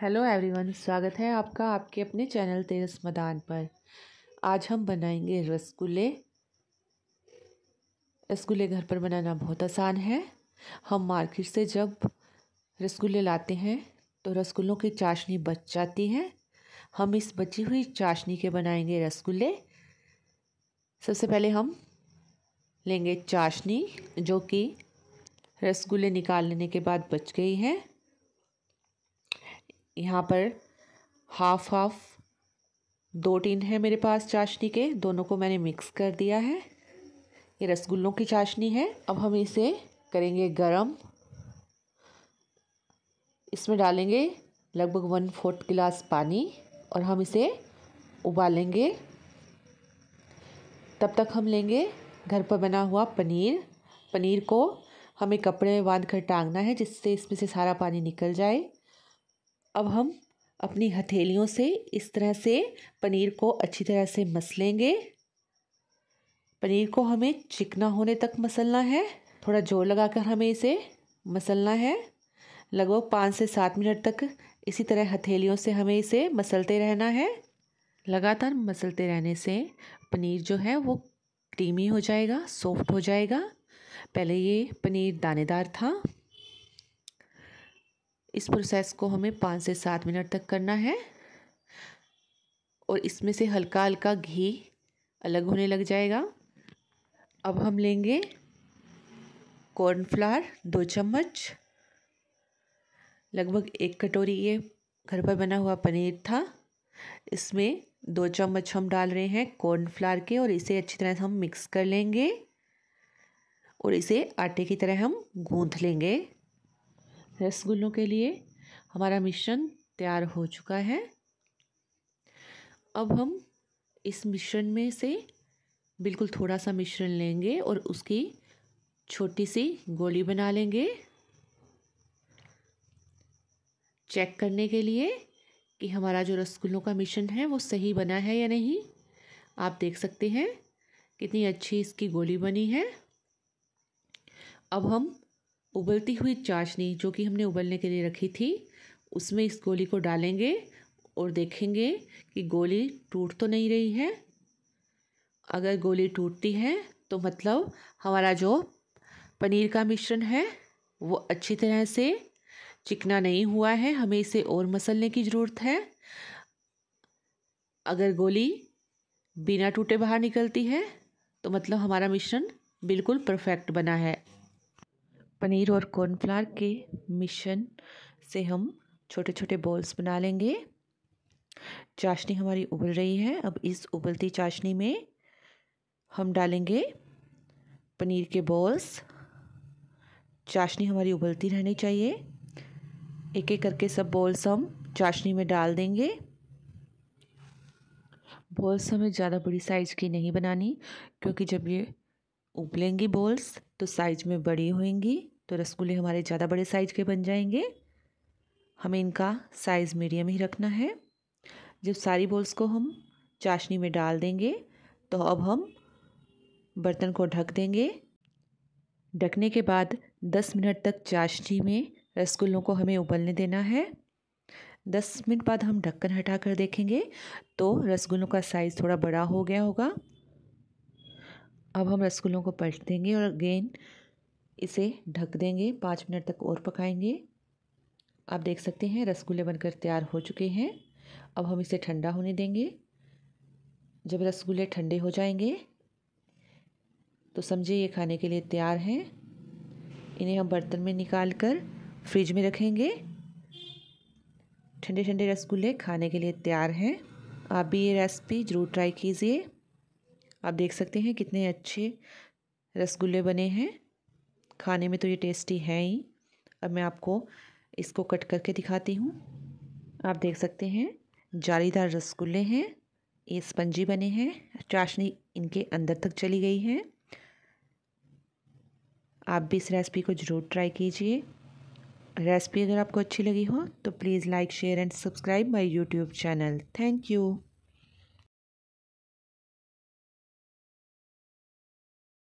hello everyone स्वागत है आपका आपके अपने चैनल तेरस मदान पर आज हम बनाएंगे रसगुल्ले रसगुल्ले घर पर बनाना बहुत आसान है हम मार्केट से जब रसगुल्ले लाते हैं तो रसगुल्लों की चाशनी बच जाती है हम इस बची हुई चाशनी के बनाएंगे रसगुल्ले सबसे पहले हम लेंगे चाशनी जो कि रसगुल्ले निकाल लेने के बाद बच गई है यहाँ पर हाफ हाफ दो टिन है मेरे पास चाशनी के दोनों को मैंने मिक्स कर दिया है ये रसगुल्लों की चाशनी है अब हम इसे करेंगे गरम इसमें डालेंगे लगभग वन फोर्थ गिलास पानी और हम इसे उबालेंगे तब तक हम लेंगे घर पर बना हुआ पनीर पनीर को हमें कपड़े में बांध कर टांगना है जिससे इसमें से सारा पानी निकल जाए अब हम अपनी हथेलियों से इस तरह से पनीर को अच्छी तरह से मसलेंगे पनीर को हमें चिकना होने तक मसलना है थोड़ा जोर लगाकर हमें इसे मसलना है लगभग पाँच से सात मिनट तक इसी तरह हथेलियों से हमें इसे मसलते रहना है लगातार मसलते रहने से पनीर जो है वो क्रीमी हो जाएगा सॉफ्ट हो जाएगा पहले ये पनीर दानेदार था इस प्रोसेस को हमें पाँच से सात मिनट तक करना है और इसमें से हल्का हल्का घी अलग होने लग जाएगा अब हम लेंगे कॉर्नफ्लावर दो चम्मच लगभग एक कटोरी ये घर पर बना हुआ पनीर था इसमें दो चम्मच हम डाल रहे हैं कॉर्नफ्लावर के और इसे अच्छी तरह से हम मिक्स कर लेंगे और इसे आटे की तरह हम गूंथ लेंगे रसगुल्लों के लिए हमारा मिश्रण तैयार हो चुका है अब हम इस मिश्रण में से बिल्कुल थोड़ा सा मिश्रण लेंगे और उसकी छोटी सी गोली बना लेंगे चेक करने के लिए कि हमारा जो रसगुल्लों का मिश्रण है वो सही बना है या नहीं आप देख सकते हैं कितनी अच्छी इसकी गोली बनी है अब हम उबलती हुई चाशनी जो कि हमने उबलने के लिए रखी थी उसमें इस गोली को डालेंगे और देखेंगे कि गोली टूट तो नहीं रही है अगर गोली टूटती है तो मतलब हमारा जो पनीर का मिश्रण है वो अच्छी तरह से चिकना नहीं हुआ है हमें इसे और मसलने की ज़रूरत है अगर गोली बिना टूटे बाहर निकलती है तो मतलब हमारा मिश्रण बिल्कुल परफेक्ट बना है पनीर और कॉर्नफ्लावर के मिश्रण से हम छोटे छोटे बॉल्स बना लेंगे चाशनी हमारी उबल रही है अब इस उबलती चाशनी में हम डालेंगे पनीर के बॉल्स चाशनी हमारी उबलती रहनी चाहिए एक एक करके सब बॉल्स हम चाशनी में डाल देंगे बॉल्स हमें ज़्यादा बड़ी साइज़ की नहीं बनानी क्योंकि जब ये उबलेंगी बॉल्स तो साइज़ में बड़ी होंगी तो रसगुल्ले हमारे ज़्यादा बड़े साइज़ के बन जाएंगे हमें इनका साइज़ मीडियम ही रखना है जब सारी बॉल्स को हम चाशनी में डाल देंगे तो अब हम बर्तन को ढक देंगे ढकने के बाद 10 मिनट तक चाशनी में रसगुल्लों को हमें उबलने देना है दस मिनट बाद हम ढक्कन हटा कर देखेंगे तो रसगुल्लों का साइज़ थोड़ा बड़ा हो गया होगा अब हम रसगुल्लों को पलट देंगे और अगेन इसे ढक देंगे पाँच मिनट तक और पकाएंगे आप देख सकते हैं रसगुल्ले बनकर तैयार हो चुके हैं अब हम इसे ठंडा होने देंगे जब रसगुल्ले ठंडे हो जाएंगे तो समझिए ये खाने के लिए तैयार हैं इन्हें हम बर्तन में निकाल कर फ्रिज में रखेंगे ठंडे ठंडे रसगुल्ले खाने के लिए तैयार हैं आप भी ये रेसिपी ज़रूर ट्राई कीजिए आप देख सकते हैं कितने अच्छे रसगुल्ले बने हैं खाने में तो ये टेस्टी है ही अब मैं आपको इसको कट करके दिखाती हूँ आप देख सकते हैं जालीदार रसगुल्ले हैं ये स्पंजी बने हैं चाशनी इनके अंदर तक चली गई है आप भी इस रेसिपी को ज़रूर ट्राई कीजिए रेसिपी अगर आपको अच्छी लगी हो तो please like share and subscribe my YouTube channel thank you